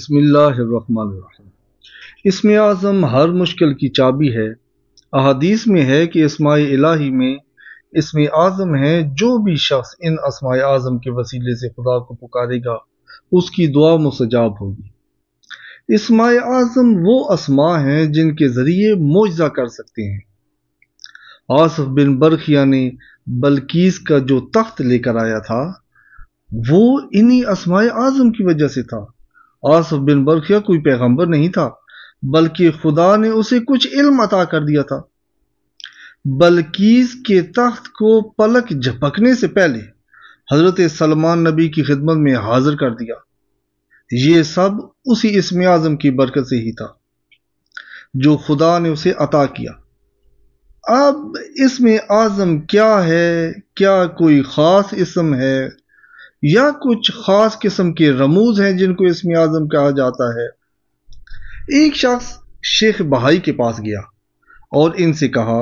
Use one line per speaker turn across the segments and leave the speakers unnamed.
इसम इसमें आज़म हर मुश्किल की चाबी है अहदीस में है कि इसमाय इलाही में इसमें आज़म है जो भी शख्स इन इसमाय आज़म के वसीले से खुदा को पुकारेगा उसकी दुआ मुसजाब होगी इसमाय आज़म वो असमा हैं जिनके ज़रिए मुआजा कर सकते हैं आसफ बिन बरखिया ने बल्कीस का जो तख्त लेकर आया था वो इन्हीं इसमाय आज़म की वजह से था आसफ बिन बरखिया कोई पैगंबर नहीं था बल्कि खुदा ने उसे कुछ इल्म अता कर दिया था बल्कीस के तख्त को पलक झपकने से पहले हजरत सलमान नबी की खिदमत में हाजिर कर दिया ये सब उसी इसम आज़म की बरकत से ही था जो खुदा ने उसे अता किया अब इसमें आज़म क्या है क्या कोई ख़ास इसम है या कुछ ख़ास किस्म के रमूज हैं जिनको इसमें आज़म कहा जाता है एक शख्स शेख बहाई के पास गया और इनसे कहा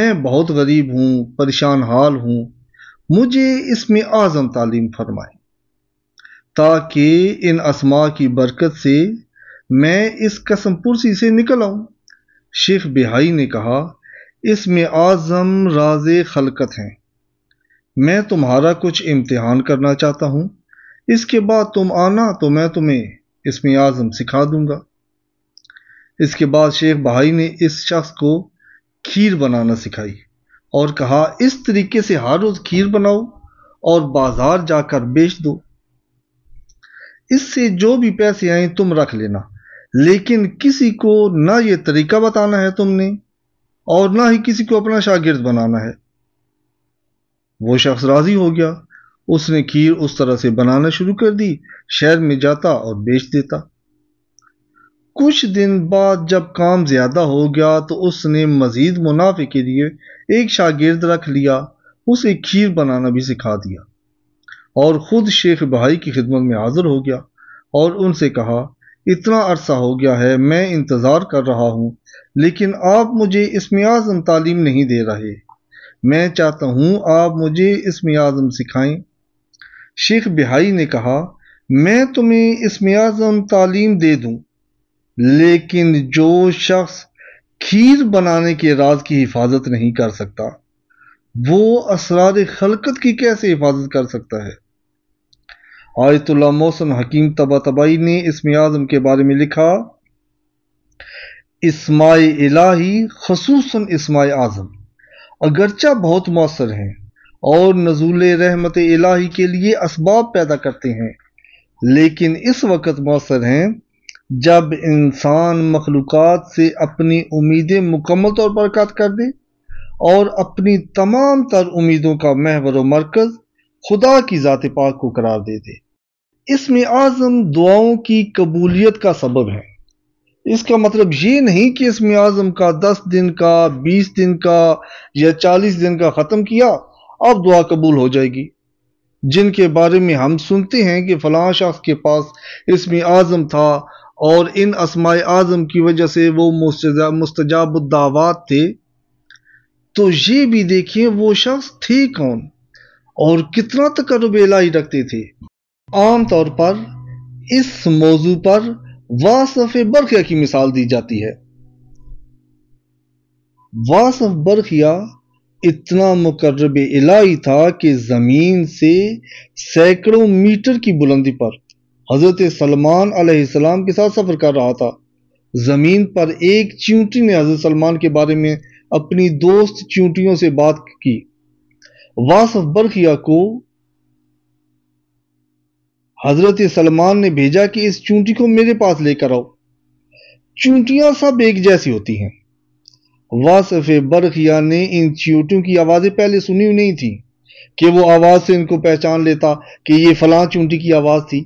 मैं बहुत गरीब हूँ परेशान हाल हूँ मुझे इसमें आज़म तालीम फरमाए ताकि इन असमा की बरकत से मैं इस कसम पुरसी से निकल आऊँ शेख बिहाई ने कहा इसमें आज़म राज खलकत हैं मैं तुम्हारा कुछ इम्तिहान करना चाहता हूँ इसके बाद तुम आना तो मैं तुम्हें इसमें आज़म सिखा दूंगा इसके बाद शेख भाई ने इस शख्स को खीर बनाना सिखाई और कहा इस तरीके से हर रोज़ खीर बनाओ और बाज़ार जाकर बेच दो इससे जो भी पैसे आए तुम रख लेना लेकिन किसी को ना ये तरीका बताना है तुमने और ना ही किसी को अपना शागिर्द बनाना है वो शख्स राजी हो गया उसने खीर उस तरह से बनाना शुरू कर दी शहर में जाता और बेच देता कुछ दिन बाद जब काम ज़्यादा हो गया तो उसने मज़ीद मुनाफे के लिए एक शागिर्द रख लिया उसे खीर बनाना भी सिखा दिया और ख़ुद शेख भाई की खिदमत में हाजिर हो गया और उनसे कहा इतना अरसा हो गया है मैं इंतज़ार कर रहा हूँ लेकिन आप मुझे इसमें आज़म तालीम नहीं दे रहे मैं चाहता हूँ आप मुझे इसम आज़म सिखाएं शेख बिहाई ने कहा मैं तुम्हें इसम आज़म तालीम दे दूँ लेकिन जो शख्स खीर बनाने के राज की हिफाजत नहीं कर सकता वो असरार खलकत की कैसे हिफाजत कर सकता है आयतुल्ला मौसम हकीम तबा तबाई ने इसम आज़म के बारे में लिखा इसमाय इलाही खसूस इसमाय आज़म अगरचा बहुत मौसर हैं और नजूल रहमत इलाही के लिए इसबाब पैदा करते हैं लेकिन इस वक्त मौसर हैं जब इंसान मखलूक से अपनी उम्मीदें मुकम्मल तौर पर कत कर दे और अपनी तमाम तर उम्मीदों का महवर मरकज़ खुदा की ज़ात पाक को करार दे दे इसमें आज़म दुआओं की कबूलियत का सबब है इसका मतलब ये नहीं कि इस आज़म का दस दिन का बीस दिन का या चालीस दिन का ख़त्म किया अब दुआ कबूल हो जाएगी जिनके बारे में हम सुनते हैं कि फ़लाँ शख्स के पास इसमें आज़म था और इन असमाय आज़म की वजह से वो मुस्तजाब दावात थे तो ये भी देखिए वो शख्स थे कौन और कितना तकरबेलाई रखते थे आम तौर पर इस मौजू पर वासफ बर्खिया की मिसाल दी जाती है वासफ बर्खिया इतना मुकर्रब इलाही था कि ज़मीन से सैकड़ों मीटर की बुलंदी पर हज़रत सलमान अलैहिस्सलाम के साथ सफ़र कर रहा था ज़मीन पर एक चींटी ने हज़रत सलमान के बारे में अपनी दोस्त चींटियों से बात की वासफ बर्खिया को हजरत सलमान ने भेजा कि इस चूंटी को मेरे पास लेकर आओ चूंटियां सब एक जैसी होती हैं वासफ बरखिया ने इन चूंटियों की आवाज़ें पहले सुनी हुई नहीं थी कि वो आवाज़ से इनको पहचान लेता कि ये फलां चूंटी की आवाज़ थी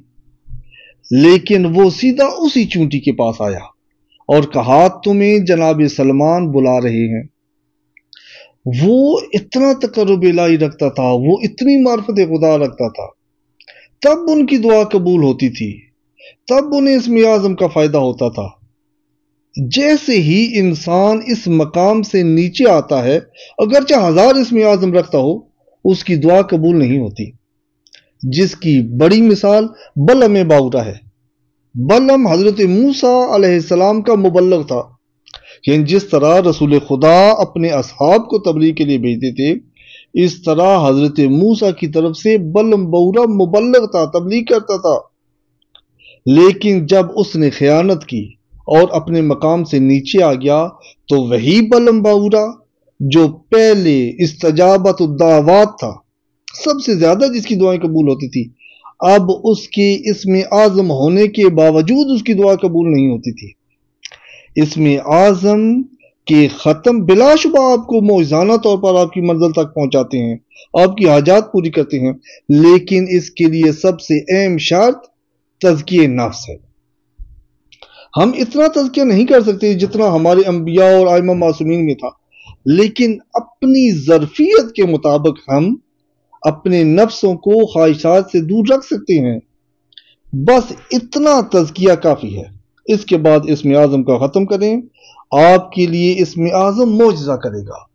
लेकिन वो सीधा उसी चूंटी के पास आया और कहा तुम्हें जनाब सलमान बुला रहे हैं वो इतना तकरब रखता था वो इतनी मार्फत खुदा रखता था तब उनकी दुआ कबूल होती थी तब उन्हें इस आजम का फ़ायदा होता था जैसे ही इंसान इस मकाम से नीचे आता है अगरचे हज़ार इस आजम रखता हो उसकी दुआ कबूल नहीं होती जिसकी बड़ी मिसाल बलम बाउरा है बलम हज़रत मूसा का मुबलग था यानी जिस तरह रसूल खुदा अपने असहाब को तबलीग के लिए भेजते थे इस तरह हजरत मूसा की तरफ से बलम बौरा मुबलक था तबलीग करता था लेकिन जब उसने खयानत की और अपने मकाम से नीचे आ गया तो वही बलम बौरा जो पहले इस तजावत दावात था सबसे ज़्यादा जिसकी दुआएं कबूल होती थी अब उसके इसमें आज़म होने के बावजूद उसकी दुआ कबूल नहीं होती थी इसमें आज़म के ख़त्म बिलाशुबा आपको मोजाना तौर पर आपकी मंजिल तक पहुंचाते हैं आपकी हाजात पूरी करते हैं लेकिन इसके लिए सबसे अहम शर्त तजकी नफ्स है हम इतना तजकिया नहीं कर सकते जितना हमारे अंबिया और आयमा मासूमिन में था लेकिन अपनी ज़रफियत के मुताबिक हम अपने नफ्सों को ख्वाहिशात से दूर रख सकते हैं बस इतना तजकिया काफ़ी है इसके बाद इसमें आज़म का ख़त्म करें आपके लिए इसमें आज़म मुआजा करेगा